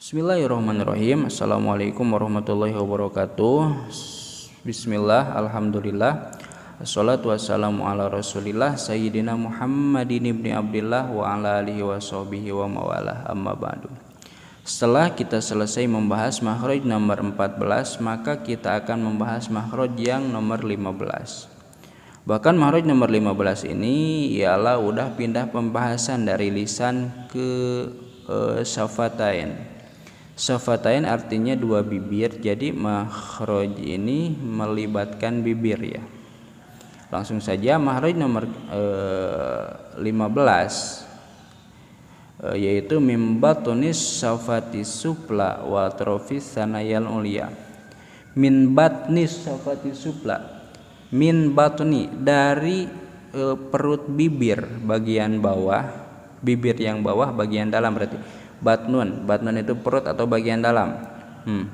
Bismillahirrahmanirrahim Assalamualaikum warahmatullahi wabarakatuh Bismillah Alhamdulillah Assalatu wassalamu ala rasulillah Sayyidina Muhammadin ibn Abdillah Wa ala alihi wa sahbihi wa mawalah Amma ba'du setelah kita selesai membahas makhraj nomor 14, maka kita akan membahas makhraj yang nomor 15. Bahkan makhraj nomor 15 ini ialah udah pindah pembahasan dari lisan ke uh, syafatain. Sofatain artinya dua bibir, jadi mahroj ini melibatkan bibir ya. Langsung saja mahroj nomor e, 15 e, yaitu mimbatunis sofati supla wa trofis sanayal ulia. Min sofati safati supla. Min dari e, perut bibir bagian bawah, bibir yang bawah bagian dalam berarti batnun batnun itu perut atau bagian dalam hmm.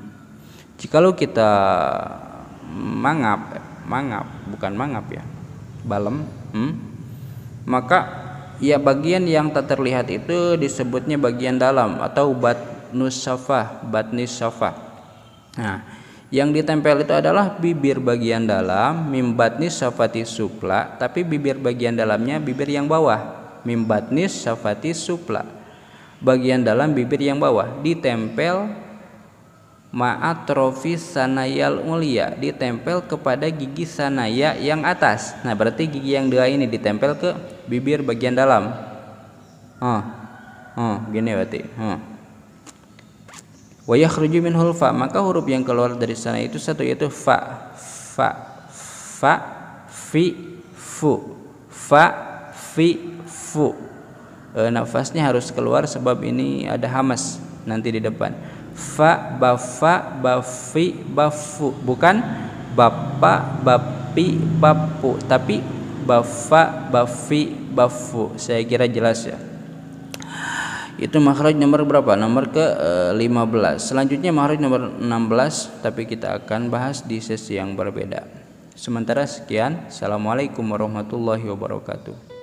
jikalau kita mangap mangap bukan mangap ya balem hmm, maka ya bagian yang tak terlihat itu disebutnya bagian dalam atau batnus syafah batnis syafah nah yang ditempel itu adalah bibir bagian dalam mimbatnis safati supla tapi bibir bagian dalamnya bibir yang bawah mimbatnis safati supla bagian dalam bibir yang bawah ditempel ma'atrofi sanayal mulia ditempel kepada gigi sanaya yang atas nah berarti gigi yang dua ini ditempel ke bibir bagian dalam oh oh gini berarti oh. wayah min hulfa maka huruf yang keluar dari sana itu satu yaitu fa fa fa fi fu fa fi fu e, nafasnya harus keluar sebab ini ada hamas nanti di depan fa bafa bafi bafu bukan bapa bapi bapu tapi bafa bafi bafu saya kira jelas ya itu makhraj nomor berapa nomor ke 15 e, selanjutnya makhraj nomor 16 tapi kita akan bahas di sesi yang berbeda sementara sekian assalamualaikum warahmatullahi wabarakatuh